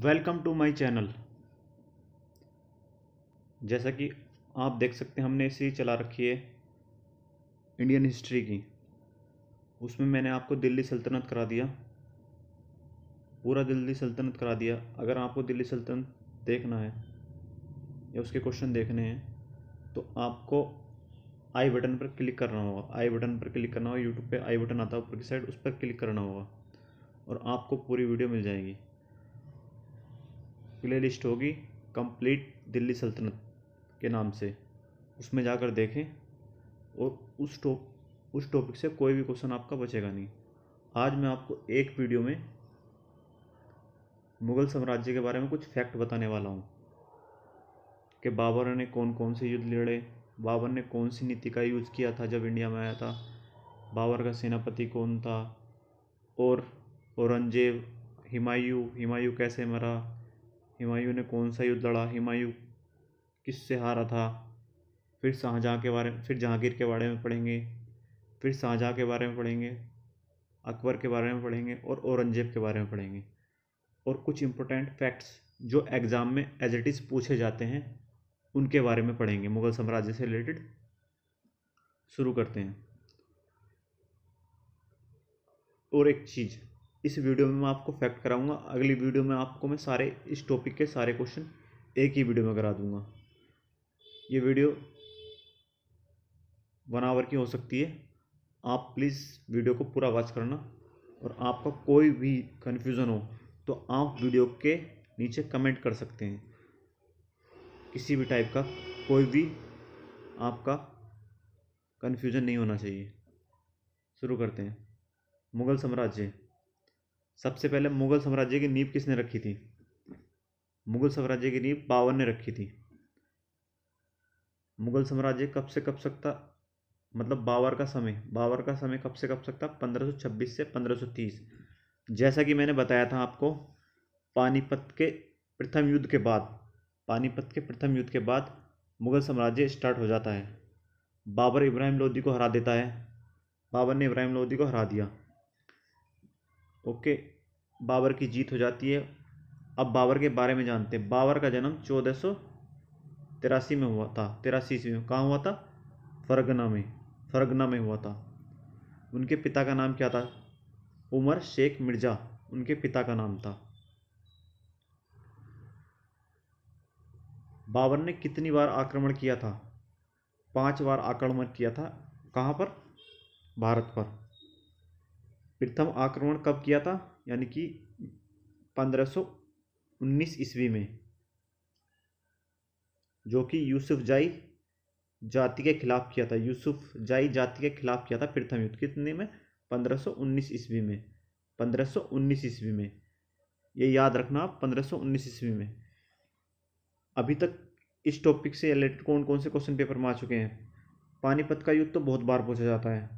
welcome to my channel जैसा कि आप देख सकते हैं हमने इसी चला रखी है इंडियन हिस्ट्री की उसमें मैंने आपको दिल्ली सल्तनत करा दिया पूरा दिल्ली सल्तनत करा दिया अगर आपको दिल्ली सल्तनत देखना है या उसके क्वेश्चन देखने हैं तो आपको आई बटन पर क्लिक करना होगा आई बटन पर क्लिक करना होगा यूट्यूब पे आई बटन आता है ऊपर की साइड उस पर क्लिक करना होगा और आपको पूरी वीडियो मिल जाएगी प्ले लिस्ट होगी कंप्लीट दिल्ली सल्तनत के नाम से उसमें जाकर देखें और उस टॉप उस टॉपिक से कोई भी क्वेश्चन आपका बचेगा नहीं आज मैं आपको एक वीडियो में मुग़ल साम्राज्य के बारे में कुछ फैक्ट बताने वाला हूँ कि बाबर ने कौन कौन से युद्ध लड़े बाबर ने कौन सी नीति का यूज़ किया था जब इंडिया में आया था बाबर का सेनापति कौन था और औरंगजेब हिमायू हिमायू कैसे मरा हुमायूं ने कौन सा युद्ध लड़ा हुमायूं किससे हारा था फिर शाहजहाँ के बारे में फिर जहांगीर के बारे में पढ़ेंगे फिर शाहजहाँ के बारे में पढ़ेंगे अकबर के बारे में पढ़ेंगे और औरंगजेब के बारे में पढ़ेंगे और कुछ इम्पोर्टेंट फैक्ट्स जो एग्ज़ाम में एज इट इज़ पूछे जाते हैं उनके बारे में पढ़ेंगे मुग़ल साम्राज्य से रिलेटेड शुरू करते हैं और एक चीज़ इस वीडियो में मैं आपको फैक्ट कराऊंगा अगली वीडियो में आपको मैं सारे इस टॉपिक के सारे क्वेश्चन एक ही वीडियो में करा दूंगा ये वीडियो वन आवर की हो सकती है आप प्लीज़ वीडियो को पूरा वॉच करना और आपका कोई भी कन्फ्यूज़न हो तो आप वीडियो के नीचे कमेंट कर सकते हैं किसी भी टाइप का कोई भी आपका कन्फ्यूज़न नहीं होना चाहिए शुरू करते हैं मुग़ल साम्राज्य सबसे पहले मुगल साम्राज्य की नींव किसने रखी थी मुगल साम्राज्य की नींव बावन ने रखी थी मुगल साम्राज्य कब से कब सकता मतलब बाबर का समय बाबर का समय कब से कब सकता 1526 से 1530 जैसा कि मैंने बताया था आपको पानीपत के प्रथम युद्ध के बाद पानीपत के प्रथम युद्ध के बाद मुगल साम्राज्य स्टार्ट हो जाता है बाबर इब्राहिम लोधी को हरा देता है बाबर ने इब्राहिम लोधी को हरा दिया ओके बाबर की जीत हो जाती है अब बाबर के बारे में जानते हैं बाबर का जन्म चौदह सौ तिरासी में हुआ था तिरासी ईस्वी में कहाँ हुआ था फरगना में फरगना में हुआ था उनके पिता का नाम क्या था उमर शेख मिर्ज़ा उनके पिता का नाम था बाबर ने कितनी बार आक्रमण किया था पांच बार आक्रमण किया था कहाँ पर भारत पर प्रथम आक्रमण कब किया था यानी कि 1519 ईस्वी में जो कि यूसुफ जाई जाति के खिलाफ किया था यूसुफ जाई जाति के खिलाफ किया था प्रथम युद्ध कितने में 1519 ईस्वी में 1519 ईस्वी में ये याद रखना आप उन्नीस ईस्वी में अभी तक इस टॉपिक से रिलेटेड कौन कौन से क्वेश्चन पेपर में आ चुके हैं पानीपत का युद्ध तो बहुत बार पूछा जाता है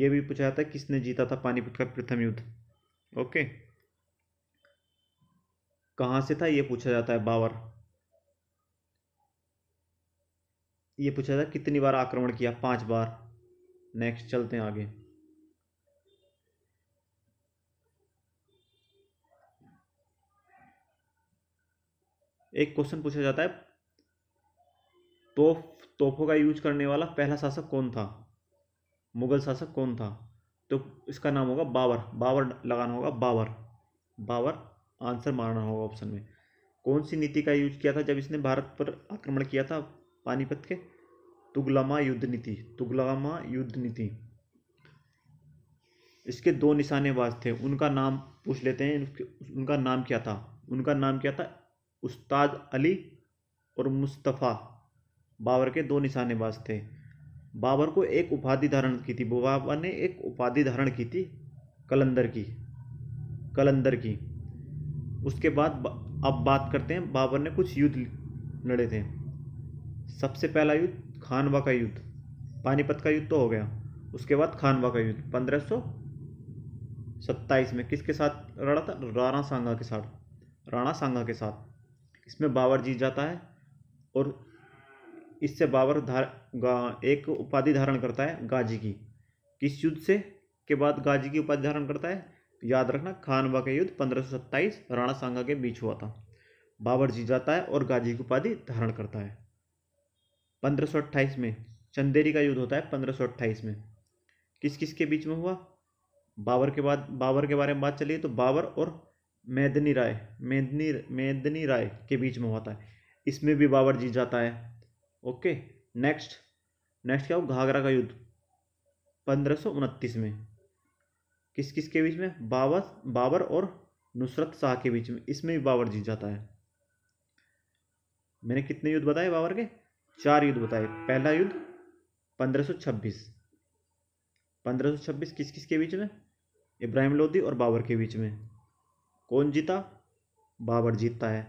ये भी पूछा जाता है किसने जीता था पानीपत का प्रथम युद्ध ओके कहा से था ये पूछा जाता है बावर ये पूछा जाता है कितनी बार आक्रमण किया पांच बार नेक्स्ट चलते हैं आगे एक क्वेश्चन पूछा जाता है तोफ तोपों का यूज करने वाला पहला शासक कौन था मुगल शासक कौन था तो इसका नाम होगा बावर बावर लगाना होगा बावर बावर आंसर मारना होगा ऑप्शन में कौन सी नीति का यूज किया था जब इसने भारत पर आक्रमण किया था पानीपत के तुगलमा युद्ध नीति तुगलमा युद्ध नीति इसके दो निशानेबाज थे उनका नाम पूछ लेते हैं उनका नाम क्या था उनका नाम क्या था उस्ताद अली और मुस्तफ़ा बाबर के दो निशानेबाज थे बाबर को एक उपाधि धारण की थी बाबर ने एक उपाधि धारण की थी कलंदर की कलंदर की उसके बाद अब बात करते हैं बाबर ने कुछ युद्ध लड़े थे सबसे पहला युद्ध खानवा का युद्ध पानीपत का युद्ध तो हो गया उसके बाद खानवा का युद्ध पंद्रह सौ सत्ताईस में किसके साथ लड़ा था राणा सांगा के साथ राणा सांगा के साथ इसमें बाबर जीत जाता है और इससे बाबर धार एक उपाधि धारण करता है गाजी की किस युद्ध से के बाद गाजी की उपाधि धारण करता है याद रखना खानवा का युद्ध पंद्रह राणा सांगा के बीच हुआ था बाबर जीत जाता है और गाजी की उपाधि धारण करता है 1528 में चंदेरी का युद्ध होता है 1528 में किस किस के बीच में हुआ बाबर के बाद बाबर के बारे में बात चलिए तो बाबर और मैदनी राय मैदनी मैदनी राय के बीच में हुआ था इसमें भी बाबर जीत जाता है ओके नेक्स्ट नेक्स्ट क्या हो घाघरा का युद्ध पंद्रह में किस किस के बीच में बाबर बाबर और नुसरत शाह के बीच में इसमें भी बाबर जीत जाता है मैंने कितने युद्ध बताए बाबर के चार युद्ध बताए पहला युद्ध 1526 1526 किस किस के बीच में इब्राहिम लोधी और बाबर के बीच में कौन जीता बाबर जीतता है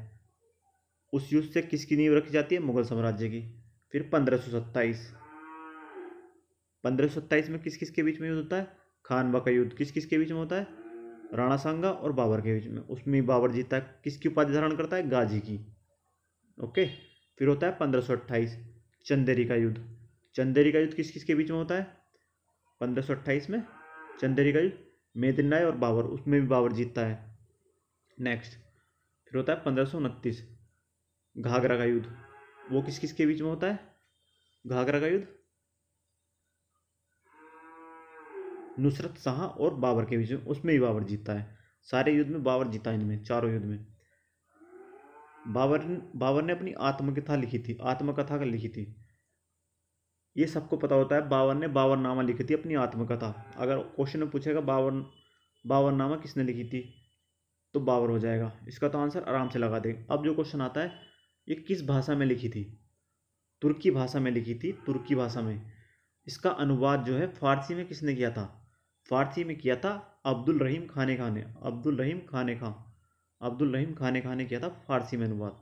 उस युद्ध से किसकी नींव रखी जाती है मुगल साम्राज्य की फिर पंद्रह सौ सत्ताईस पंद्रह सौ सत्ताईस में किस किस के बीच में युद्ध होता है खानबा का युद्ध किस किस के बीच में होता है राणा सांगा और बाबर के बीच में उसमें बाबर जीता किसकी उपाधि धारण करता है गाजी की ओके फिर होता है पंद्रह सौ अट्ठाईस चंदेरी का युद्ध चंदेरी का युद्ध किस किस के बीच में होता है पंद्रह सौ अट्ठाईस में चंदेरी का युद्ध मेदिन और बाबर उसमें भी बाबर जीतता है नेक्स्ट फिर होता है पंद्रह सौ उनतीस घाघरा का युद्ध वो किस किस के बीच में होता है घाघरा का युद्ध नुसरत शाह और बाबर के बीच में उसमें भी बाबर जीतता है सारे युद्ध में बाबर जीता इनमें चारों युद्ध में बाबर बाबर ने अपनी आत्मकथा लिखी थी आत्मकथा का लिखी थी ये सबको पता होता है बाबर ने बाबरनामा लिखी थी अपनी आत्मकथा अगर क्वेश्चन में पूछेगा बाबर बाबरनामा किसने लिखी थी तो बाबर हो जाएगा इसका तो आंसर आराम से लगा दें अब जो क्वेश्चन आता है ये किस भाषा में लिखी थी तुर्की भाषा में लिखी थी तुर्की भाषा में इसका अनुवाद जो है फारसी में किसने किया था फारसी में किया था अब्दुल रहीम खाने खाने अब्दुल रहीम खाने खां अब्दुल रहीम खाने खान किया था फारसी में अनुवाद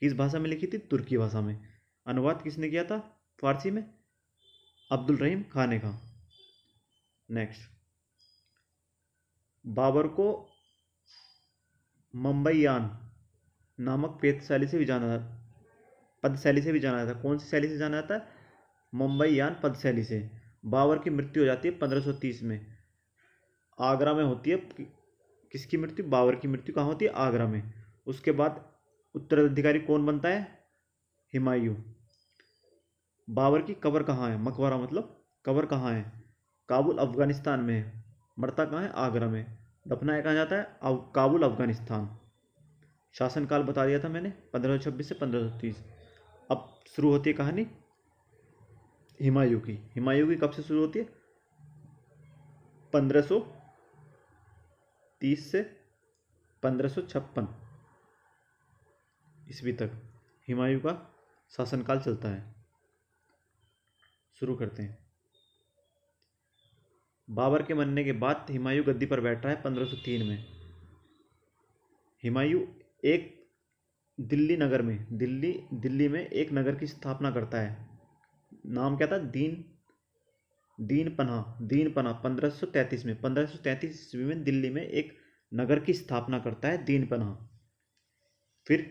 किस भाषा में लिखी थी तुर्की भाषा में अनुवाद किसने किया था फारसी में अब्दुल रहीम खाने खां नेक्स्ट बाबर को मुंबईयान नामक पेद शैली से भी जाना जाता पद शैली से भी जाना जाता कौन सी शैली से जाना जाता है मुंबई यान पद शैली से बाबर की मृत्यु हो जाती है पंद्रह सौ तीस में आगरा में होती है किसकी मृत्यु बाबर की मृत्यु कहाँ होती है आगरा में उसके बाद उत्तराधिकारी कौन बनता है हिमायू बाबर की कबर कहाँ है मकबरा मतलब कबर कहाँ है काबुल अफ़गानिस्तान में है मरता कहाँ है आगरा में दफनाया कहाँ जाता है काबुल अफ़गानिस्तान शासनकाल बता दिया था मैंने छब्बीस से तीस अब शुरू होती है कहानी हिमायू की हिमायू की कब से शुरू होती है पंद्रह तीस से पंद्रह छप्पन ईस्वी तक हिमायू का शासनकाल चलता है शुरू करते हैं बाबर के मरने के बाद हिमायू गद्दी पर बैठ रहा है पंद्रह तीन में हिमायू एक दिल्ली नगर में दिल्ली दिल्ली में एक नगर की स्थापना करता है नाम क्या था दीन दीन पन्हा दीन पन्हा पंद्रह में पंद्रह सौ ईस्वी में दिल्ली में एक नगर की स्थापना करता है दीन पन्हा फिर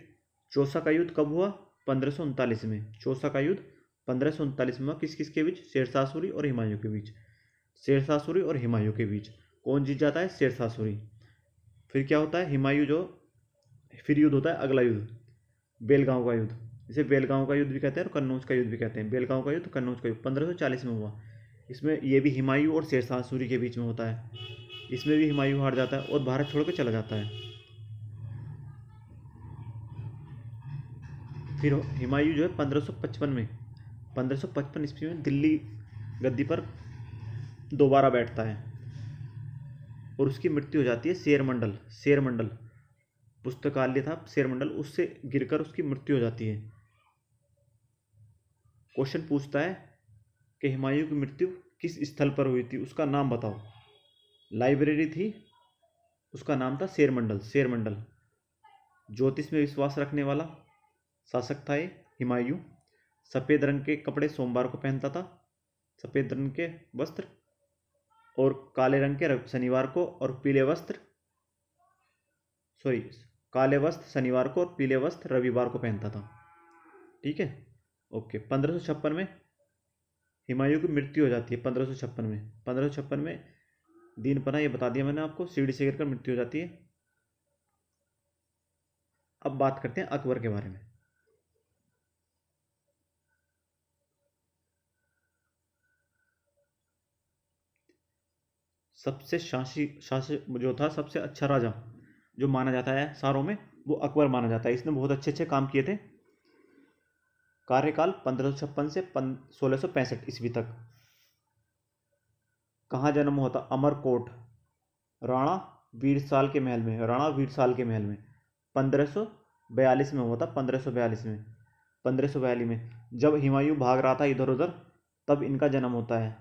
चौसा का युद्ध कब हुआ पंद्रह सौ उनतालीस में चौसा का युद्ध पंद्रह सौ उनतालीस में किस किस के बीच शेरशाहसूरी और हिमायूं के बीच शेरशाहसूरी और हिमायूं के बीच कौन जीत जाता है शेरशाहसूरी फिर क्या होता है हिमायूं जो फिर युद्ध होता है अगला युद्ध बेलगांव का युद्ध इसे बेलगांव का युद्ध भी कहते हैं और कन्नौज का युद्ध भी कहते हैं बेलगांव का युद्ध कन्नौज का युद्ध पंद्रह में हुआ इसमें यह भी हिमायू और शेरशाह सूरी के बीच में होता है इसमें भी हिमायू हार जाता है और भारत छोड़कर चला जाता है फिर हिमायू जो है 1555 में 1555 ईस्वी में दिल्ली गद्दी पर दोबारा बैठता है और उसकी मृत्यु हो जाती है शेरमंडल शेरमंडल पुस्तकालय था शेरमंडल उससे गिरकर उसकी मृत्यु हो जाती है क्वेश्चन पूछता है कि हुमायूं की मृत्यु किस स्थल पर हुई थी उसका नाम बताओ लाइब्रेरी थी उसका नाम था शेरमंडल शेरमंडल ज्योतिष में विश्वास रखने वाला शासक था ये हिमायू सफ़ेद रंग के कपड़े सोमवार को पहनता था सफ़ेद रंग के वस्त्र और काले रंग के शनिवार को और पीले वस्त्र सॉरी काले वस्त्र शनिवार को और पीले वस्त्र रविवार को पहनता था ठीक है ओके पंद्रह में हिमायू की मृत्यु हो जाती है पंद्रह में पंद्रह में दीन पना ये बता दिया मैंने आपको सीढ़ी से गिरकर मृत्यु हो जाती है अब बात करते हैं अकबर के बारे में सबसे शासी शासक जो था सबसे अच्छा राजा जो माना जाता है सारों में वो अकबर माना जाता है इसने बहुत अच्छे अच्छे काम किए थे कार्यकाल पंद्रह से सोलह सौ पैंसठ ईस्वी तक कहाँ जन्म होता अमरकोट राणा वीरसाल के महल में राणा वीरसाल के महल में पंद्रह बयालीस में था पंद्रह बयालीस में पंद्रह बयालीस में जब हिमायू भाग रहा था इधर उधर तब इनका जन्म होता है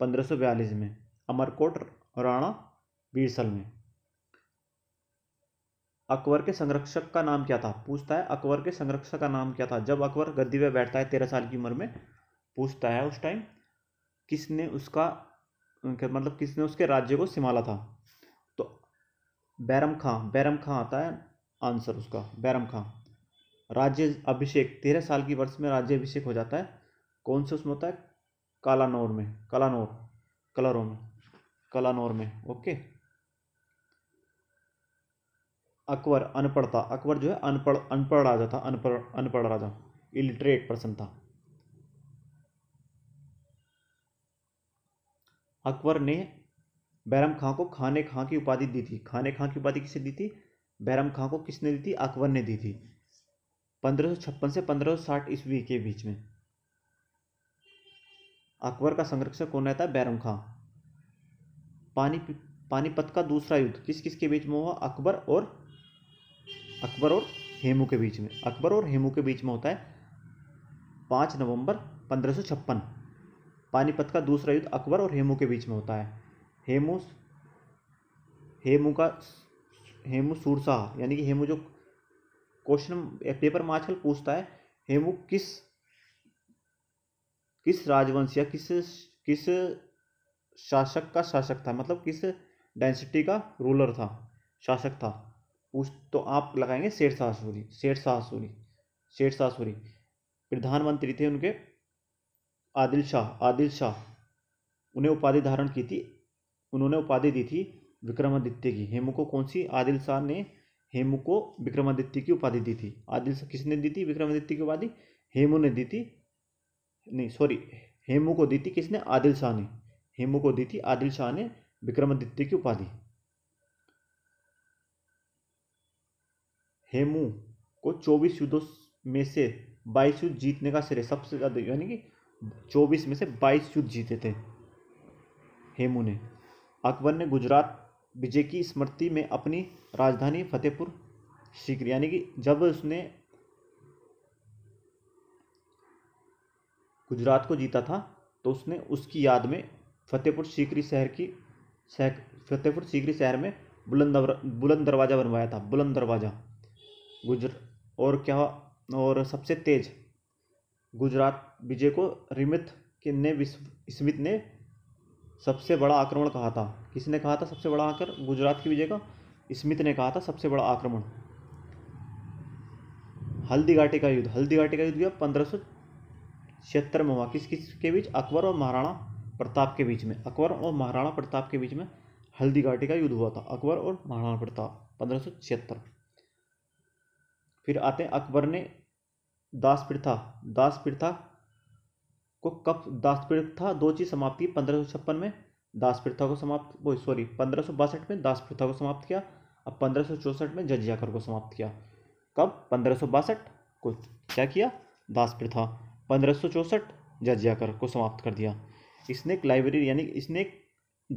पंद्रह बयालीस में अमरकोट राणा साल में अकबर के संरक्षक का नाम क्या था पूछता है अकबर के संरक्षक का नाम क्या था जब अकबर गद्दी पर बैठता है तेरह साल की उम्र में पूछता है उस टाइम किसने उसका मतलब किसने उसके राज्य को संभाला था तो बैरम खां बैरम खां आता है आंसर उसका बैरम खां राज्य अभिषेक तेरह साल की वर्ष में राज्य अभिषेक हो जाता है कौन से उसमें होता है कालानौर में कालानौर कलारो में कलानोर में ओके अकबर अनपढ़ था अकबर जो है अनपढ़ अनपढ़ राजा था अनपढ़ अनपढ़ राजा इलिटरेट पर्सन था अकबर ने बैरम खां को खाने खां की उपाधि दी थी खाने खां की उपाधि किसे दी थी बैरम खां को किसने दी थी अकबर ने दी थी पंद्रह सौ छप्पन से पंद्रह सौ साठ ईस्वी के बीच में अकबर का संरक्षक कौन रहता है बैरम खां पानी पानीपत का दूसरा युद्ध किस किसके बीच में हुआ अकबर और अकबर और हेमू के बीच में अकबर और हेमू के बीच में होता है पाँच नवंबर पंद्रह पानीपत का दूसरा युद्ध अकबर और हेमू के बीच में होता है हेमू हेमू का हेमू सूरशाह यानी कि हेमू जो क्वेश्चन पेपर में आजकल पूछता है हेमू किस किस राजवंश या किस किस शासक का शासक था मतलब किस डेंसिटी का रूलर था शासक था उस तो आप लगाएंगे शेठ शाह सूरी शेठ शाह सूरी शेठ शाह सूरी प्रधानमंत्री थे उनके आदिल शाह आदिल शाह उन्हें उपाधि धारण की थी उन्होंने उपाधि दी थी विक्रमादित्य की हेमू को कौन सी आदिल शाह ने हेमू को विक्रमादित्य की उपाधि दी थी आदिल शाह किसने दी थी विक्रमादित्य की उपाधि हेमू ने दी थी नहीं सॉरी हेमू को दी थी किसने आदिल शाह ने हेमू को दी थी आदिल शाह ने विक्रमादित्य की उपाधि हेमू को चौबीस युद्धों में से बाईस युद्ध जीतने का श्रेय सबसे ज़्यादा यानी कि चौबीस में से बाईस युद्ध जीते थे हेमू ने अकबर ने गुजरात विजय की स्मृति में अपनी राजधानी फतेहपुर सीकरी यानी कि जब उसने गुजरात को जीता था तो उसने उसकी याद में फतेहपुर सीकरी शहर की शहर फतेहपुर सीकरी शहर में बुलंद बुलंद दरवाज़ा बनवाया था बुलंद दरवाज़ा गुजर और क्या और सबसे तेज गुजरात विजय को रिमित ने विश्व स्मिथ ने सबसे बड़ा आक्रमण कहा था किसने कहा था सबसे बड़ा आकर गुजरात की विजय का स्मिथ ने कहा था सबसे बड़ा आक्रमण हल्दी घाटी का युद्ध हल्दी घाटी का युद्ध हुआ पंद्रह सौ छिहत्तर में हुआ किस किस के बीच अकबर और महाराणा प्रताप के बीच में अकबर और महाराणा प्रताप के बीच में हल्दी घाटी का युद्ध हुआ था अकबर और महाराणा प्रताप पंद्रह सौ छिहत्तर फिर आते हैं अकबर ने दास प्रथा दास प्रथा को कब दास प्रथा दो चीज समाप्त की पंद्रह सौ छप्पन में दास प्रथा को समाप्त वो सॉरी पंद्रह सौ बासठ में दास प्रथा को समाप्त किया अब पंद्रह सौ चौसठ में जजिया कर को समाप्त किया कब पंद्रह सौ बासठ को क्या किया दास प्रथा पंद्रह सौ चौसठ जजिया कर को समाप्त कर दिया इसने एक लाइब्रेरी यानी इसने एक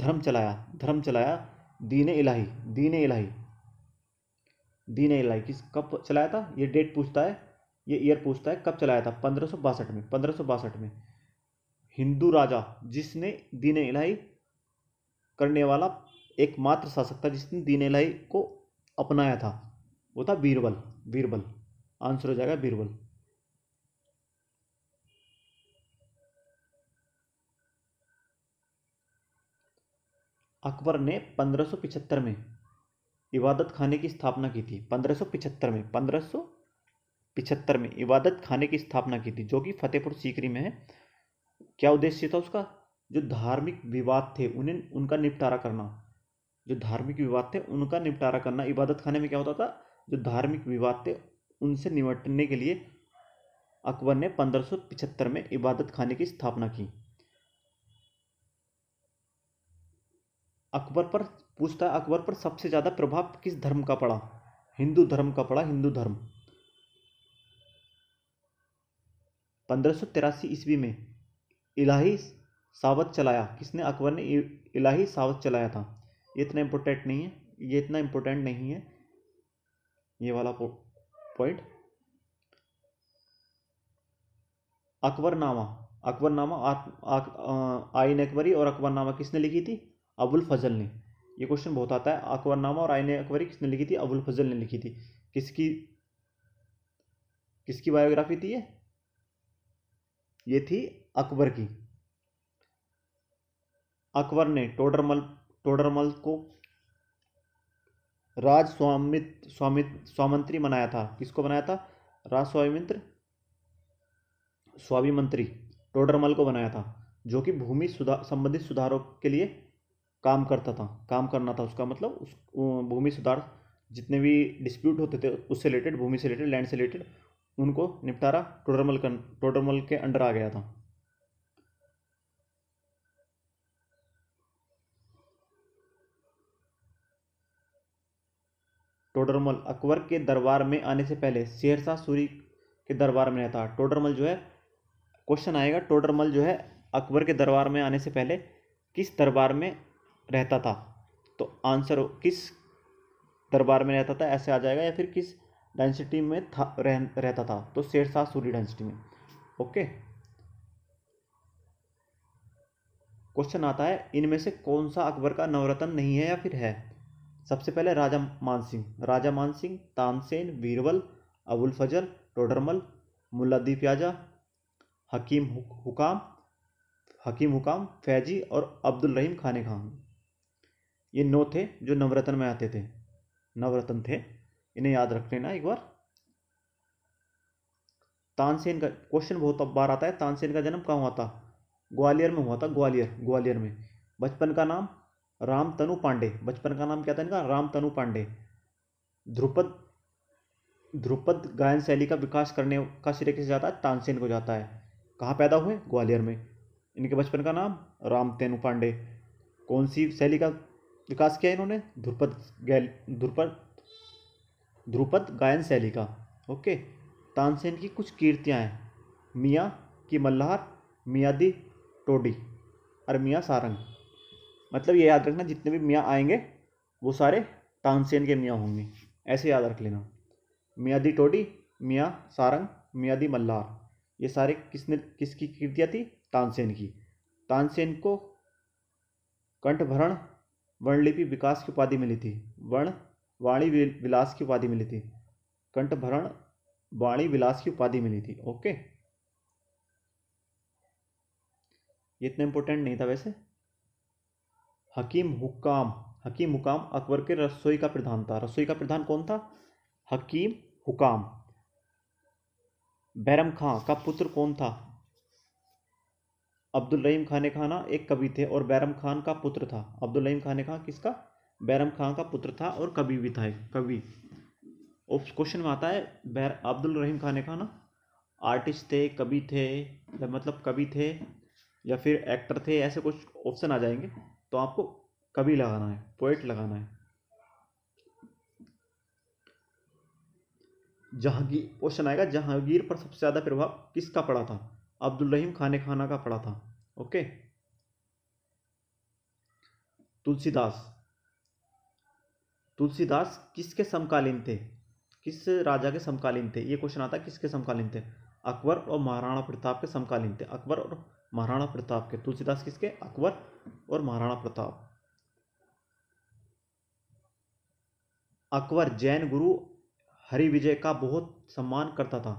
धर्म चलाया धर्म चलाया दीन इलाही दीन इलाही डी नहीं लाई किस कब चलाया था ये डेट पूछता है ये ईयर पूछता है कब चलाया था पंद्रह में पंद्रह में हिंदू राजा जिसने दीन इलाही करने वाला एकमात्र शासक था जिसने दीन इलाही को अपनाया था वो था बीरबल बीरबल आंसर हो जाएगा बीरबल अकबर ने पिछहत्तर में इबादत खाने की स्थापना की थी पंद्रह में पिछहत्तर में इबादत खाने की स्थापना की थी जो कि फतेहपुर सीकरी में है क्या उद्देश्य था उसका जो धार्मिक विवाद थे उन्हें उनका निपटारा करना जो धार्मिक विवाद थे उनका निपटारा करना इबादत खाने में क्या होता था जो धार्मिक विवाद थे उनसे निपटने के लिए अकबर ने पिछहत्तर में इबादत खाने की स्थापना की अकबर पर पूछता है अकबर पर सबसे ज़्यादा प्रभाव किस धर्म का पड़ा हिंदू धर्म का पड़ा हिंदू धर्म पंद्रह ईस्वी में इलाही सावत चलाया किसने अकबर ने इलाही सावत चलाया था ये इतना इम्पोर्टेंट नहीं है ये इतना इम्पोर्टेंट नहीं है ये वाला पॉइंट अकबरनामा अकबरनामा आइन अकबरी और अकबरनामा किसने लिखी थी अबुल फजल ने ये क्वेश्चन बहुत आता है अकबरनामा और आयन अकबरी किसने लिखी थी अबुल फजल ने लिखी थी किसकी किसकी बायोग्राफी थी ये ये थी अकबर की अकबर ने टोडरमल टोडरमल को राज स्वामित स्वामित स्वामंत्री बनाया था किसको बनाया था राज स्वामित्र स्वाभिमंत्री टोडरमल को बनाया था जो कि भूमि सुधार संबंधित सुधारों के लिए काम करता था काम करना था उसका मतलब उस भूमि सुधार जितने भी डिस्प्यूट होते थे उससे रिलेटेड भूमि से रिलेटेड लैंड से रिलेटेड उनको निपटारा टोडरमल टोडरमल के अंडर आ गया था टोडरमल अकबर के दरबार में आने से पहले शेरशाह सूरी के दरबार में रहता टोडरमल जो है क्वेश्चन आएगा टोडरमल जो है अकबर के दरबार में आने से पहले किस दरबार में रहता था तो आंसर किस दरबार में रहता था ऐसे आ जाएगा या फिर किस डेंसिटी में था रह, रहता था तो शेरशाह सूरी डेंसिटी में ओके क्वेश्चन आता है इनमें से कौन सा अकबर का नवरत्न नहीं है या फिर है सबसे पहले राजा मानसिंह राजा मानसिंह तानसेन बीरबल अबुल फजल टोडरमल मुलादीप याजा हकीम हुकाम हकीम हुकाम फैजी और अब्दुल रहीम खान खान ये नौ थे जो नवरत्न में आते थे नवरत्न थे इन्हें याद रख लेना एक बार तानसेन का क्वेश्चन बहुत बार आता है तानसेन का जन्म कहाँ हुआ था ग्वालियर में हुआ था ग्वालियर ग्वालियर में बचपन का नाम राम तनु पांडे बचपन का नाम क्या था इनका राम तनु पांडे ध्रुपद ध्रुपद गायन शैली का विकास करने का श्रेय किसे जाता है तानसेन को जाता है कहाँ पैदा हुए ग्वालियर में इनके बचपन का नाम राम तेनु पांडे कौन सी शैली का विकास किया इन्होंने ध्रुपद गैल ध्रुपद ध्रुपद गायन शैली का ओके तानसेन की कुछ कीर्तियाँ हैं मियाँ की मल्लार मियादी टोडी और मियाँ सारंग मतलब ये याद रखना जितने भी मियाँ आएंगे वो सारे तानसेन के मियाँ होंगे ऐसे याद रख लेना मियादी टोडी मियाँ सारंग मियादी मल्लार ये सारे किसने किसकी कीर्तियाँ थी तानसेन की तानसेन को कंठभरण वर्णलिपि विकास की उपाधि मिली थी वर्ण वाणी विलास की उपाधि मिली थी कंठभरण वाणी विलास की उपाधि मिली थी ओके इतना इंपॉर्टेंट नहीं था वैसे हकीम हुकाम हकीम हुकाम अकबर के रसोई का प्रधान था रसोई का प्रधान कौन था हकीम हुकाम बैरम खां का पुत्र कौन था अब्दुल रहीम खान खाना एक कवि थे और बैरम खान का पुत्र था अब्दुल रहीम खान खान किसका बैरम खान का पुत्र था और कवि भी था कवि क्वेश्चन में आता है बैर अब्दुल रहीम खान खाना आर्टिस्ट थे कवि थे या मतलब कवि थे या फिर एक्टर थे ऐसे कुछ ऑप्शन आ जाएंगे तो आपको कवि लगाना है पोइट लगाना है जहांगीर क्वेश्चन आएगा जहांगीर पर सबसे ज़्यादा प्रभाव किसका पड़ा था अब्दुल रहीम खाने खाना का पड़ा था ओके तुलसीदास तुलसीदास किसके समकालीन थे किस राजा के समकालीन थे ये क्वेश्चन आता किसके समकालीन थे अकबर और महाराणा प्रताप के समकालीन थे अकबर और महाराणा प्रताप के तुलसीदास किसके अकबर और महाराणा प्रताप अकबर जैन गुरु हरि विजय का बहुत सम्मान करता था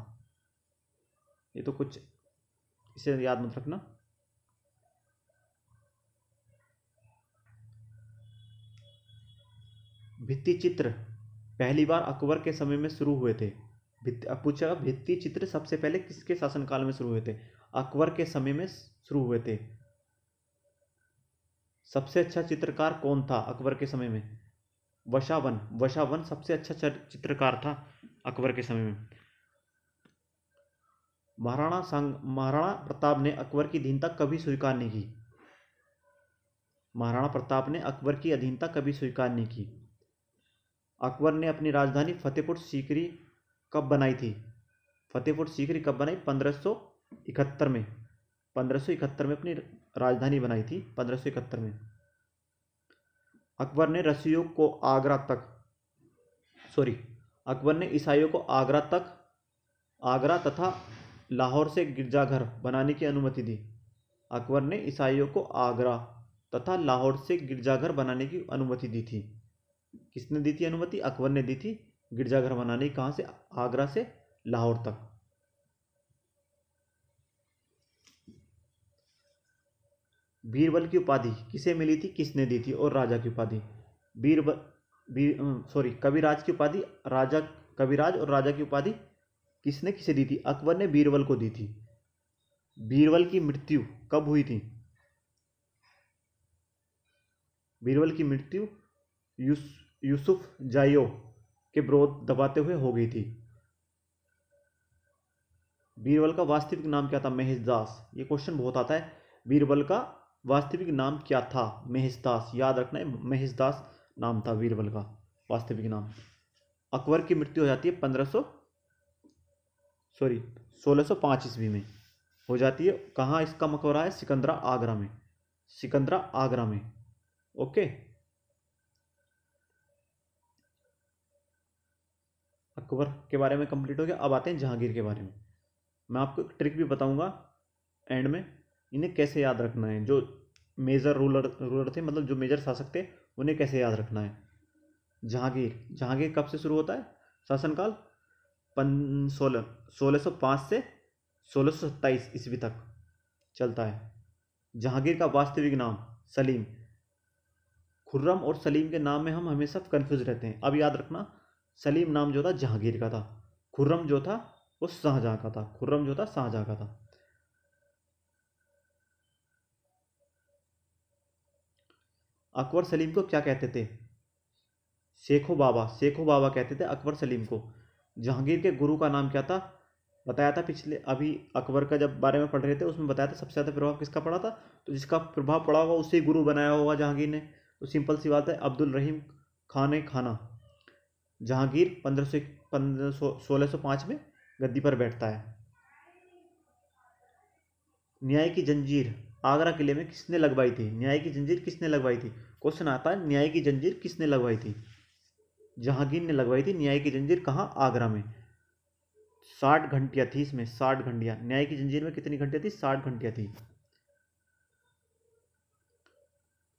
ये तो कुछ इसे याद मत रखना भित्ति चित्र पहली बार अकबर के समय में शुरू हुए थे पूछा भित्ति चित्र सबसे पहले किसके शासनकाल में शुरू हुए थे अकबर के समय में शुरू हुए थे सबसे अच्छा चित्रकार कौन था अकबर के समय में वशावन वशावन सबसे अच्छा चित्रकार था अकबर के समय में महाराणा संघ महाराणा प्रताप ने अकबर की अधीनता कभी स्वीकार नहीं की महाराणा प्रताप ने अकबर की अधीनता कभी स्वीकार नहीं की अकबर ने अपनी राजधानी फतेहपुर सीकरी कब बनाई थी फतेहपुर सीकरी कब बनाई पंद्रह सौ इकहत्तर में पंद्रह सौ इकहत्तर में अपनी राजधानी बनाई थी पंद्रह सौ इकहत्तर में अकबर ने रसियों को आगरा तक सॉरी अकबर ने ईसाइयों को आगरा तक आगरा तथा लाहौर से गिरजाघर बनाने की अनुमति दी अकबर ने ईसाइयों को आगरा तथा लाहौर से गिरजाघर बनाने की अनुमति दी थी किसने दी थी अनुमति अकबर ने दी थी गिरजाघर बनाने की कहाँ से आगरा से लाहौर तक बीरबल की उपाधि किसे मिली थी किसने दी थी और राजा की उपाधि बीरबल बीर सॉरी कविराज की उपाधि राजा कविराज और राजा की उपाधि किसने किसे दी थी अकबर ने बीरबल को दी थी बीरबल की मृत्यु कब हुई थी बीरबल की मृत्यु यूसुफ जायो के विरोध दबाते हुए हो गई थी बीरबल का वास्तविक नाम क्या था महेश दास ये क्वेश्चन बहुत आता है बीरबल का वास्तविक नाम क्या था महेश दास याद रखना है महेश दास नाम था बीरबल का वास्तविक नाम अकबर की मृत्यु हो जाती है पंद्रह सौ सॉरी 1605 ईस्वी में हो जाती है कहाँ इसका मकबरा है सिकंदरा आगरा में सिकंदरा आगरा में ओके अकबर के बारे में कंप्लीट हो गया अब आते हैं जहांगीर के बारे में मैं आपको एक ट्रिक भी बताऊंगा एंड में इन्हें कैसे याद रखना है जो मेजर रूलर रूलर थे मतलब जो मेजर शासक थे उन्हें कैसे याद रखना है जहांगीर जहांगीर कब से शुरू होता है शासनकाल पन सोलह सोलह सौ पाँच से सोलह सौ सत्ताईस ईस्वी तक चलता है जहांगीर का वास्तविक नाम सलीम खुर्रम और सलीम के नाम में हम हमेशा कन्फ्यूज़ रहते हैं अब याद रखना सलीम नाम जो था जहांगीर का था खुर्रम जो था वो शाहजहाँ का था खुर्रम जो था शाहजहाँ का था अकबर सलीम को क्या कहते थे शेखो बाबा शेखो बाबा कहते थे अकबर सलीम को जहांगीर के गुरु का नाम क्या था बताया था पिछले अभी अकबर का जब बारे में पढ़ रहे थे उसमें बताया था सबसे ज़्यादा प्रभाव किसका पड़ा था तो जिसका प्रभाव पड़ा होगा उसी गुरु बनाया होगा जहांगीर ने तो सिंपल सी बात है अब्दुल रहीम खान खाना जहांगीर पंद्रह सौ पंद्रह सौ सोलह सौ पाँच में गद्दी पर बैठता है न्याय की जंजीर आगरा किले में किसने लगवाई थी न्याय की जंजीर किसने लगवाई थी क्वेश्चन आता है न्याय की जंजीर किसने लगवाई थी जहांगीर ने लगवाई थी न्याय की जंजीर कहाँ आगरा में साठ घंटियाँ थी इसमें साठ घंटियाँ न्याय की जंजीर में कितनी घंटियाँ थी साठ घंटियाँ थी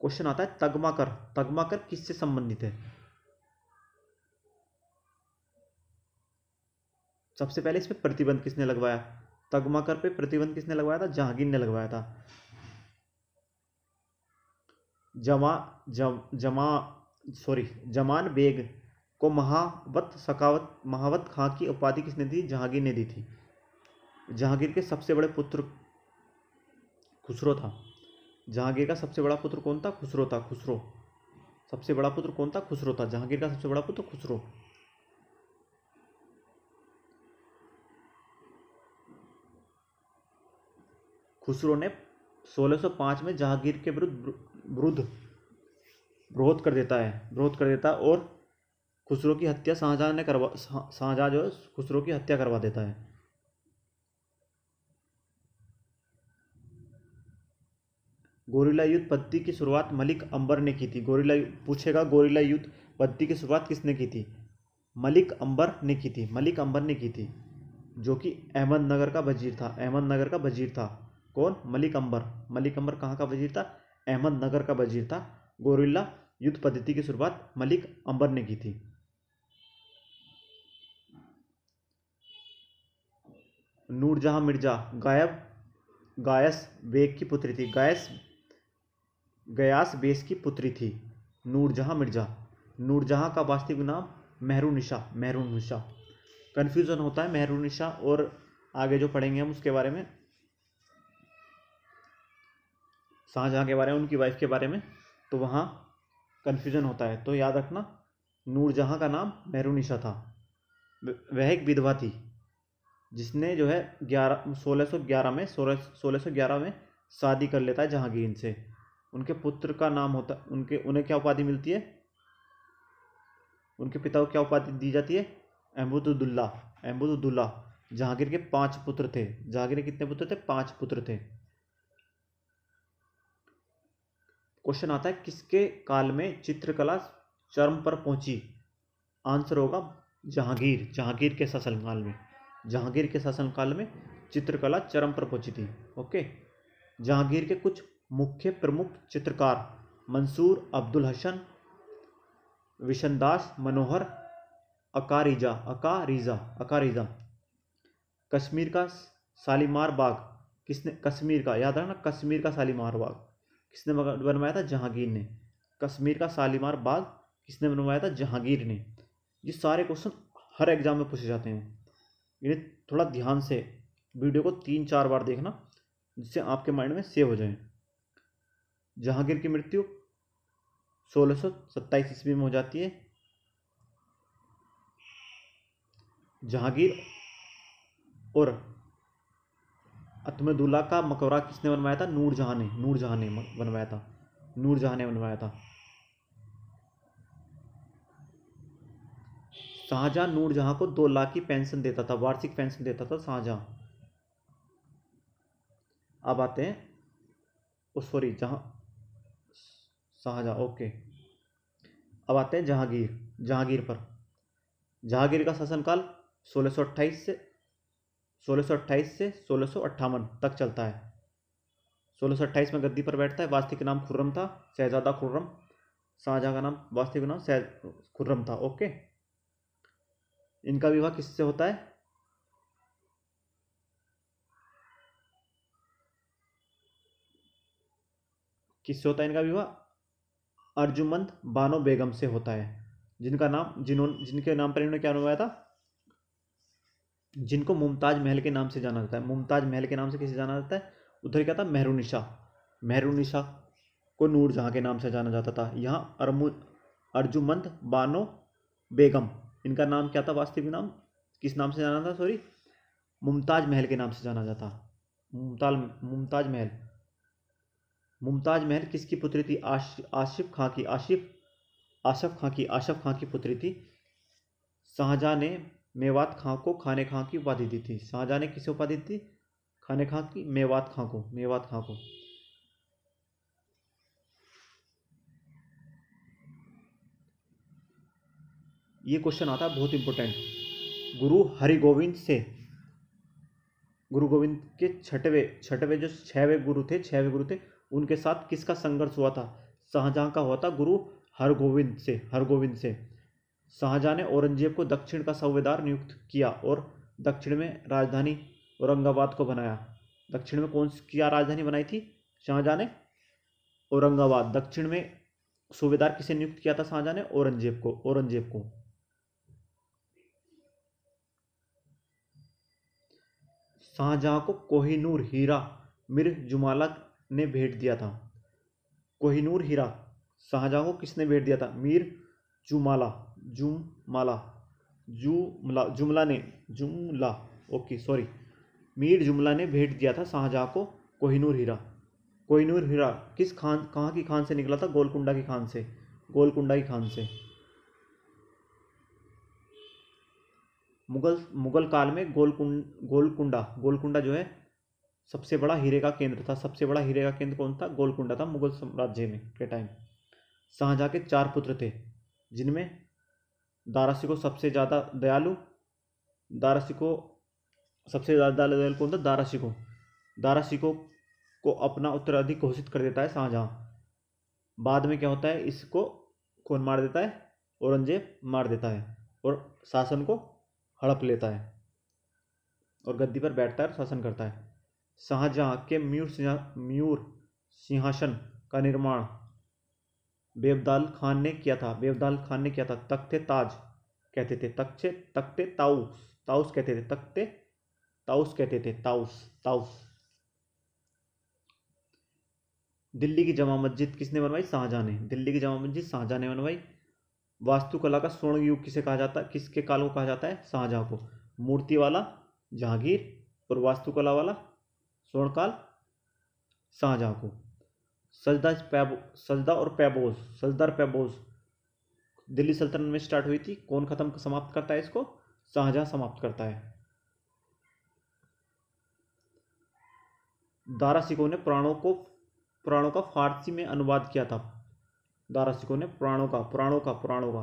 क्वेश्चन आता है तगमाकर तगमाकर किससे संबंधित है सबसे पहले इसमें प्रतिबंध किसने लगवाया तगमाकर पे प्रतिबंध किसने लगवाया था जहांगीर ने लगवाया था जमा जम जमा सॉरी जमान बेग को महावत सकावत महावत खां की उपाधि किसने दी जहांगीर ने दी थी जहांगीर के सबसे बड़े पुत्र खुसरो था जहांगीर का सबसे बड़ा पुत्र कौन था खुसरो था खुसरो सबसे बड़ा पुत्र कौन था खुसरो था जहांगीर का सबसे बड़ा पुत्र खुसरो खुसरो ने 1605 में जहांगीर के विरुद्ध विरुद्ध विरोध कर देता है विरोध कर देता है और खुसरो की हत्या शाहजहाँ ने करवा शाहजहाँ जो है खुसरो की हत्या करवा देता है गोरिला युद्ध पद्धति की शुरुआत मलिक अंबर ने की थी गोरिला पूछेगा गोरिला युद्ध पद्धति की शुरुआत किसने की थी मलिक अंबर ने की थी मलिक अंबर ने की थी जो कि अहमदनगर का वजीर था अहमदनगर का वजीर था कौन मलिक अंबर मलिक अंबर कहाँ का वजीर था अहमदनगर का वजीर था गोरिल्ला युद्ध पद्धति की शुरुआत मलिक अंबर ने की थी नूरजहाँ मिर्जा गायब गायस बेग की पुत्री थी गायस गयास बेस की पुत्री थी नूरजहाँ मिर्जा नूरजहाँ का वास्तविक नाम मेहरूनिशा मेहरूनिशा कन्फ्यूज़न होता है मेहरूनिशा और आगे जो पढ़ेंगे हम उसके बारे में शाहजहाँ के बारे में उनकी वाइफ के बारे में तो वहाँ कन्फ्यूज़न होता है तो याद रखना नूरजहाँ का नाम मेहरूनिशा था वह एक विधवा थी जिसने जो है ग्यारह सोलह सौ ग्यारह में सोलह सोलह सौ ग्यारह में शादी कर लेता है जहांगीर से उनके पुत्र का नाम होता उनके उन्हें क्या उपाधि मिलती है उनके पिता को क्या उपाधि दी जाती है अहमदुद्दुल्ला अहमदुद्दुल्ला जहांगीर के पांच पुत्र थे जहांगीर के कितने पुत्र थे पांच पुत्र थे क्वेश्चन आता है किसके काल में चित्रकला चरम पर पहुंची आंसर होगा जहांगीर जहांगीर के शासनकाल में जहांगीर के शासनकाल में चित्रकला चरम पर पहुंची थी ओके जहांगीर के कुछ मुख्य प्रमुख चित्रकार मंसूर अब्दुल हसन विशनदास मनोहर अकारीजा अकारीजा अकारीजा कश्मीर का शालीमार बाग किसने कश्मीर का याद रखना कश्मीर का शालीमार बाग किसने बनवाया था जहांगीर ने कश्मीर का शालीमार बाग किसने बनवाया था जहांगीर ने ये सारे क्वेश्चन हर एग्जाम में पूछे जाते हैं ये थोड़ा ध्यान से वीडियो को तीन चार बार देखना जिससे आपके माइंड में सेव हो जाए जहांगीर की मृत्यु सोलह सौ सत्ताईस ईस्वी में हो जाती है जहांगीर और अतमदुल्ला का मकबरा किसने बनवाया था जहाँ ने नूरजहाँ ने बनवाया था जहाँ ने बनवाया था शाहजहां नूरजहां को दो लाख की पेंशन देता था वार्षिक पेंशन देता था शाहजहां अब आते हैं ओ सॉरी जहाँ शाहजहाँ ओके अब आते हैं जहांगीर जहांगीर पर जहांगीर का शासनकाल सोलह से सोलह से सोलह तक चलता है सोलह में गद्दी पर बैठता है वास्तविक नाम खुर्रम था शहजादा खुर्रम शाहजहां का नाम वास्तविक का नाम खुर्रम था ओके इनका विवाह किससे होता है किससे होता है इनका विवाह अर्जुमंद बानो बेगम से होता है जिनका नाम जिन्होंने जिनके नाम पर इन्होंने क्या अनुवाया था जिनको मुमताज महल के नाम से जाना जाता है मुमताज महल के नाम से किसे जाना जाता है उधर क्या था मेहरूनिशा मेहरूनिशा को नूरजहाँ के नाम से जाना जाता था यहाँ अरमु अर्जुमंद बानो बेगम इनका नाम क्या था वास्तविक नाम किस नाम से जाना था सॉरी मुमताज महल के नाम से जाना जाता मुमताज मुमताज महल मुमताज महल किसकी पुत्री थी आश, आशिफ खां की आशिफ आशफ खां की आशफ खां की पुत्री थी शाहजहाँ ने मेवात खां को खाने खां की उपाधि दी थी शाहजहाँ ने किसे उपाधि दी थी खाने खां की मेवात खां को मेवात खां को ये क्वेश्चन आता है बहुत इंपॉर्टेंट गुरु हरिगोविंद से गुरु गोविंद के छठवे छठवे जो छवे गुरु थे छवे गुरु थे उनके साथ किसका संघर्ष हुआ था शाहजहाँ का हुआ था गुरु हरगोविंद से हरगोविंद से शाहजहाँ ने औरंगजेब को दक्षिण का सौबेदार नियुक्त किया और दक्षिण में राजधानी औरंगाबाद को बनाया दक्षिण में कौन क्या राजधानी बनाई थी शाहजहाँ ने औरंगाबाद दक्षिण में सूबेदार किसे नियुक्त किया था शाहजहाँ ने औरंगजेब को औरंगजेब को शाहजहाँ को कोहिनूर हीरा मिर जुमालक ने भेंट दिया था कोहिनूर हीरा शाहजहाँ को किसने भेंट दिया था मीर जुमाला जुमाला जुमला जुमला ने जुमला ओके सॉरी मीर जुमला ने भेंट दिया था शाहजहाँ को कोहिनूर हीरा कोहिनूर हीरा किस खान कहाँ की खान से निकला था गोलकुंडा की खान से गोलकुंडा की खान से मुगल मुगल काल में गोलकुंड गोलकुंडा गोलकुंडा जो है सबसे बड़ा हीरे का केंद्र था सबसे बड़ा हीरे का केंद्र कौन था गोलकुंडा था मुगल साम्राज्य में के टाइम शाहजहाँ के चार पुत्र थे जिनमें दारासी को सबसे ज़्यादा दयालु दारासी को सबसे ज़्यादा दयालु कौन था दारासी को दारासी को को अपना उत्तराधिक घोषित कर देता है शाहजहाँ बाद में क्या होता है इसको कौन मार देता है औरंगजेब मार देता है और शासन को हड़प लेता है और गद्दी पर बैठता है शासन करता है शाहजहाँ के म्यूर म्यूर सिंहासन का निर्माण बेबदाल खान ने किया था बेबदाल खान ने किया था तख्ते ताज कहते थे तख्ते तख्ते ताउस ताउस कहते थे तख्ते ताउस कहते थे ताउस ताउस दिल्ली की जमा मस्जिद किसने बनवाई शाहजहाँ ने दिल्ली की जमा मस्जिद शाहजहाँ ने बनवाई वास्तुकला का स्वर्ण युग किसे कहा जाता है किसके काल को कहा जाता है शाहजहाँ को मूर्ति वाला जहांगीर और वास्तुकला वाला स्वर्ण काल शाहजहाँ को सजदा पैबो सजदा और पैबोज सजदार पैबोज दिल्ली सल्तनत में स्टार्ट हुई थी कौन खत्म समाप्त करता है इसको शाहजहाँ समाप्त करता है दारा सिको ने पुराणों को पुराणों का फारसी में अनुवाद किया था दारासिकों ने पुराणों का पुराणों का पुराणों का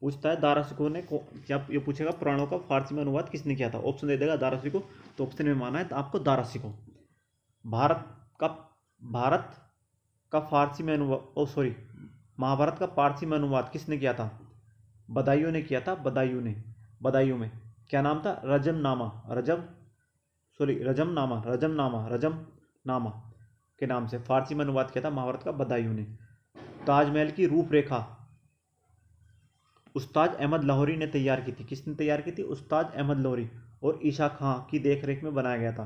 पूछता है दाराशिकों ने क्या ये पूछेगा पुराणों का फारसी में अनुवाद किसने किया था ऑप्शन दे देगा दारासिको तो ऑप्शन में माना है तो आपको दारासिको भारत का भारत का फारसी में अनुवाद ओ सॉरी महाभारत का फारसी में अनुवाद किसने किया था बदायूं ने किया था बदायूं ने बदायूं में क्या नाम था रजम नामा रजम सॉरी रजम नामा रजम नामा रजम नामा के नाम से फारसी में अनुवाद किया था महाभारत का बदायूं ने ताजमहल की रूपरेखा उस्ताद अहमद लाहौरी ने तैयार की थी किसने तैयार की थी उस्ताद अहमद लाहौरी और ईशा खां की देखरेख में बनाया गया था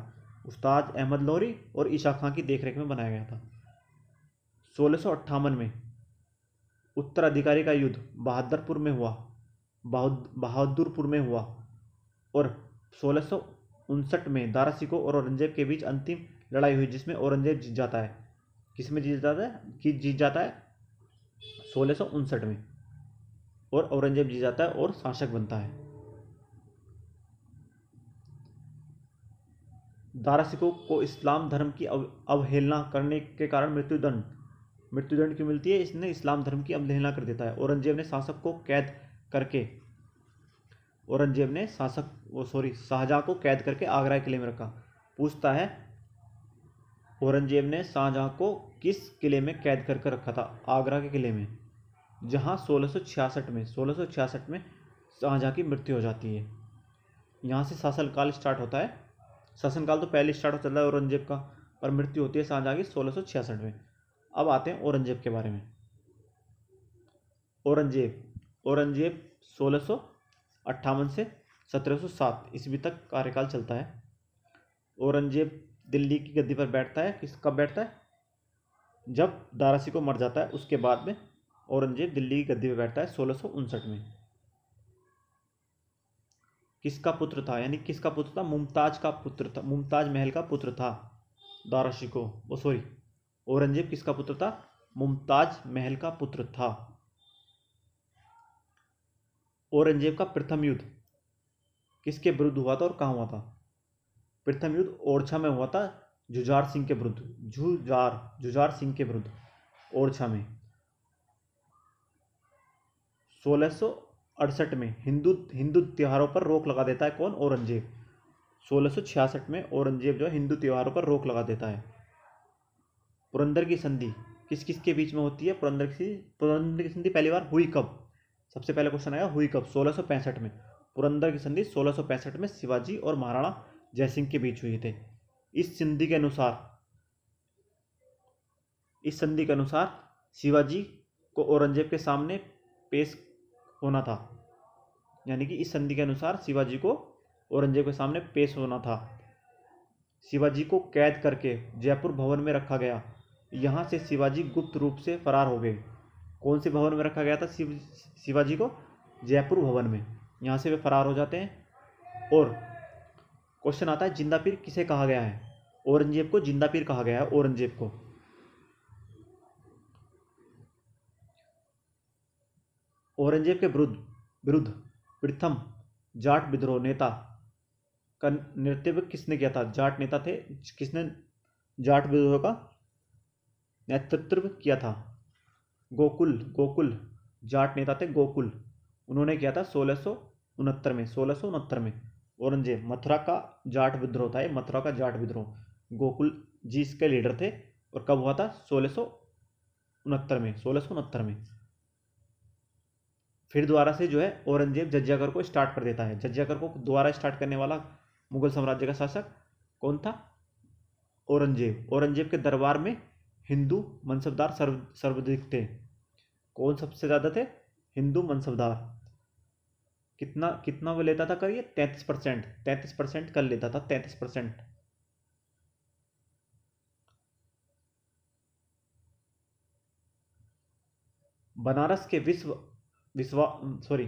उस्ताद अहमद लाहौरी और ईशा खां की देखरेख में बनाया गया था सोलह में उत्तराधिकारी का युद्ध बहादुरपुर में हुआ बहादुरपुर में हुआ और सोलह में दारा सिको और औरंगजेब के बीच अंतिम लड़ाई हुई जिसमें औरंगजेब जीत जाता है किसमें जीत जाता है कि जीत जाता है सोलह में और औरंगजेब जी जाता है और शासक बनता है दारासिकों को इस्लाम धर्म की अवहेलना करने के कारण मृत्युदंड मृत्युदंड क्यों मिलती है इसने इस्लाम धर्म की अवहेलना कर देता है औरंगजेब ने शासक को कैद करके औरंगजेब ने शासक वो सॉरी शाहजहाँ को कैद करके आगरा किले में रखा पूछता है औरंगजेब ने शाहजहाँ को किस किले में कैद करके रखा था आगरा के किले में जहाँ 1666 में 1666 में शाहजहाँ की मृत्यु हो जाती है यहाँ से शासनकाल स्टार्ट होता है शासनकाल तो पहले स्टार्ट होता है औरंगजेब का पर मृत्यु होती है शाहजहाँ की सोलह में अब आते हैं औरंगजेब के बारे में औरंगजेब औरंगजेब सोलह से सात ईस्वी तक कार्यकाल चलता है औरंगजेब दिल्ली की गद्दी पर बैठता है किस कब बैठता है जब दारासी को मर जाता है उसके बाद में औरंगजेब दिल्ली की गद्दी पर बैठता है सोलह में किसका पुत्र था यानी किसका पुत्र था मुमताज का पुत्र था मुमताज महल का पुत्र था दारा शिको वो सॉरी औरंगजेब किसका पुत्र था मुमताज महल का पुत्र था औरंगजेब का प्रथम युद्ध किसके विरुद्ध हुआ था और कहाँ हुआ था प्रथम युद्ध ओरछा में हुआ था जुजार सिंह के विरुद्ध जुजार जुजार सिंह के विरुद्ध ओरछा में सोलह में हिंदू हिंदू त्योहारों पर रोक लगा देता है कौन औरंगजेब सोलह में औरंगजेब जो है हिंदू त्योहारों पर रोक लगा देता है पुरंदर की संधि किस किस के बीच में होती है पुरंदर की पुरंदर की संधि पहली बार हुई कब सबसे पहले क्वेश्चन आया हुई कब सोलह में पुरंदर की संधि सोलह में शिवाजी और महाराणा जयसिंह के बीच हुई थे इस संधि के अनुसार इस संधि के अनुसार शिवाजी को औरंगजेब के सामने पेश होना था यानी कि इस संधि के अनुसार शिवाजी को औरंगजेब के सामने पेश होना था शिवाजी को कैद करके जयपुर भवन में रखा गया यहाँ से शिवाजी गुप्त रूप से फरार हो गए कौन से भवन में रखा गया था शिव शिवाजी को जयपुर भवन में यहाँ से वे फरार हो जाते हैं और क्वेश्चन आता है जिंदा पीर किसे कहा गया है औरंगजेब को जिंदा पीर कहा गया है औरंगजेब को औरंगजेब के विरुद्ध विरुद्ध प्रथम जाट विद्रोह नेता का नेतृत्व किसने किया था जाट नेता थे किसने जाट विद्रोह का नेतृत्व किया था गोकुल गोकुल जाट नेता थे गोकुल उन्होंने किया था सोलह उनहत्तर में सोलह उनहत्तर में औरंगजेब मथुरा का जाट विद्रोह था ये मथुरा का जाट विद्रोह गोकुल जी इसके लीडर थे और कब हुआ था सोलह उनहत्तर में सोलह उनहत्तर में फिर दोबारा से जो है औरंगजेब जज्जाकर को स्टार्ट कर देता है जज्जाकर को दोबारा स्टार्ट करने वाला मुगल साम्राज्य का शासक कौन था औरंगजेब औरंगजेब के दरबार में हिंदू मनसबदार सर्व सर्वाधिक थे कौन सबसे ज़्यादा थे हिंदू मनसबदार कितना कितना वो लेता था करिए तैंतीस परसेंट तैंतीस परसेंट कर लेता था तैंतीस परसेंट बनारस के विश्व विश्वा सॉरी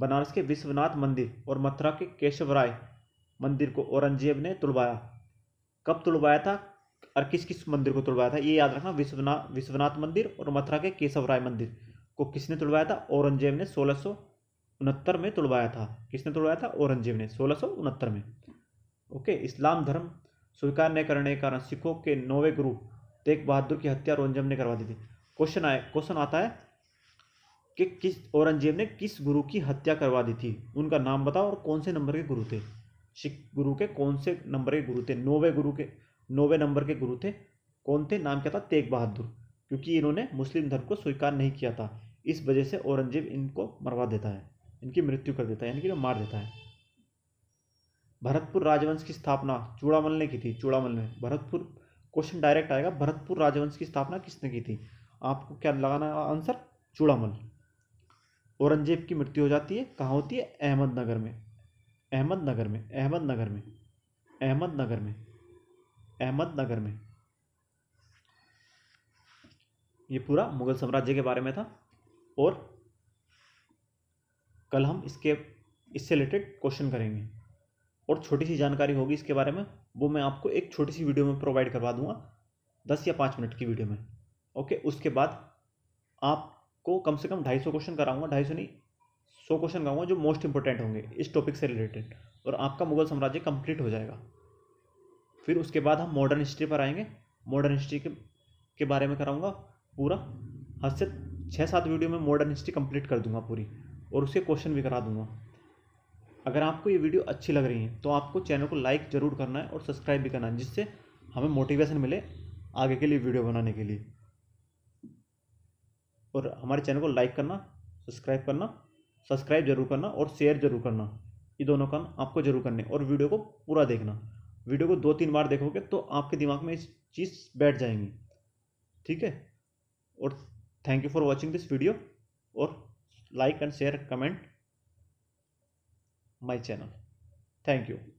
बनारस के विश्वनाथ मंदिर और मथुरा के केशवराय मंदिर को औरंगजेब ने तुड़वाया कब तुड़वाया था और किस किस मंदिर को तुड़वाया था ये याद रखना विश्वनाथ विश्वनाथ मंदिर और मथुरा के केशवराय मंदिर को किसने तुड़वाया था औरंगजेब ने सोलह उनहत्तर में तुड़वाया था किसने तुड़वाया था औरंगजेब ने सोलह उनहत्तर में ओके इस्लाम धर्म स्वीकार न करने के कारण सिखों के नौवे गुरु तेग बहादुर की हत्या औरंगजेब ने करवा दी थी क्वेश्चन आए क्वेश्चन आता है कि किस औरंगजेब ने किस गुरु की हत्या करवा दी थी उनका नाम बताओ और कौन से नंबर के गुरु थे सिख गुरु के कौन से नंबर के गुरु थे नौवे गुरु के नौवे नंबर के गुरु थे कौन थे नाम क्या था तेग बहादुर क्योंकि इन्होंने मुस्लिम धर्म को स्वीकार नहीं किया था इस वजह से औरंगजेब इनको मरवा देता है इनकी मृत्यु कर देता है यानी कि मार देता है भरतपुर राजवंश की स्थापना चूड़ामल ने की थी चूड़ामल ने भरतपुर क्वेश्चन डायरेक्ट आएगा भरतपुर राजवंश की स्थापना किसने की थी आपको क्या लगाना आंसर चूड़ामल औरंगजेब की मृत्यु हो जाती है कहाँ होती है अहमदनगर में अहमदनगर में अहमदनगर में अहमदनगर में अहमदनगर में ये पूरा मुगल साम्राज्य के बारे में था और कल हम इसके इससे रिलेटेड क्वेश्चन करेंगे और छोटी सी जानकारी होगी इसके बारे में वो मैं आपको एक छोटी सी वीडियो में प्रोवाइड करवा दूंगा दस या पाँच मिनट की वीडियो में ओके उसके बाद आप को कम से कम ढाई सौ क्वेश्चन कराऊंगा ढाई सौ नहीं सौ क्वेश्चन कराऊंगा जो मोस्ट इंपॉर्टेंट होंगे इस टॉपिक से रिलेटेड और आपका मुगल साम्राज्य कंप्लीट हो जाएगा फिर उसके बाद हम मॉडर्न हिस्ट्री पर आएंगे मॉडर्न हिस्ट्री के, के बारे में कराऊंगा पूरा हद से छः सात वीडियो में मॉडर्न हिस्ट्री कंप्लीट कर दूंगा पूरी और उसके क्वेश्चन भी करा दूंगा अगर आपको ये वीडियो अच्छी लग रही है तो आपको चैनल को लाइक ज़रूर करना है और सब्सक्राइब भी करना है जिससे हमें मोटिवेशन मिले आगे के लिए वीडियो बनाने के लिए और हमारे चैनल को लाइक करना सब्सक्राइब करना सब्सक्राइब जरूर करना और शेयर जरूर करना ये दोनों काम आपको जरूर करने और वीडियो को पूरा देखना वीडियो को दो तीन बार देखोगे तो आपके दिमाग में इस चीज़ बैठ जाएंगी ठीक है और thank you for watching this video और like and share comment my channel thank you